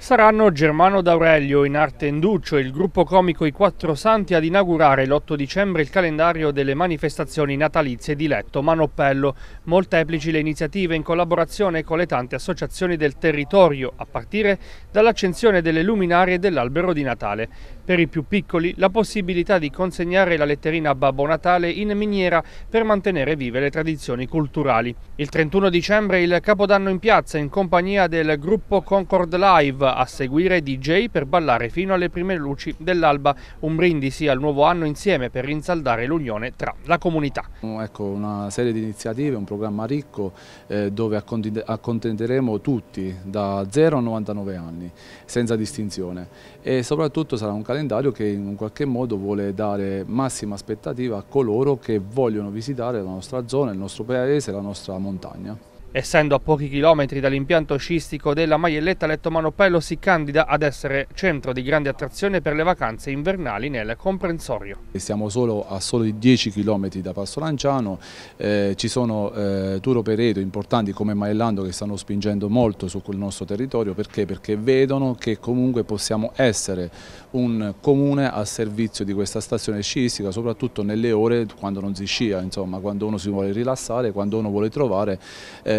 Saranno Germano D'Aurelio in arte Enduccio e il gruppo comico I Quattro Santi ad inaugurare l'8 dicembre il calendario delle manifestazioni natalizie di Letto Manopello. Molteplici le iniziative in collaborazione con le tante associazioni del territorio, a partire dall'accensione delle luminarie dell'albero di Natale. Per i più piccoli la possibilità di consegnare la letterina a Babbo Natale in miniera per mantenere vive le tradizioni culturali. Il 31 dicembre il Capodanno in piazza in compagnia del gruppo Concord Live, a seguire DJ per ballare fino alle prime luci dell'alba, un brindisi al nuovo anno insieme per rinsaldare l'unione tra la comunità. Ecco una serie di iniziative, un programma ricco eh, dove accontenteremo tutti da 0 a 99 anni, senza distinzione e soprattutto sarà un calendario calendario che in qualche modo vuole dare massima aspettativa a coloro che vogliono visitare la nostra zona, il nostro paese, la nostra montagna. Essendo a pochi chilometri dall'impianto sciistico della Maielletta, Letto Lettomanopello si candida ad essere centro di grande attrazione per le vacanze invernali nel comprensorio. Siamo solo a solo 10 chilometri da Passo Lanciano, eh, ci sono eh, tour operator importanti come Maellando che stanno spingendo molto sul nostro territorio perché? perché vedono che comunque possiamo essere un comune a servizio di questa stazione sciistica, soprattutto nelle ore quando non si scia, insomma, quando uno si vuole rilassare, quando uno vuole trovare eh,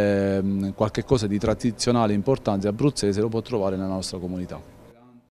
qualche cosa di tradizionale importanza abruzzese lo può trovare nella nostra comunità.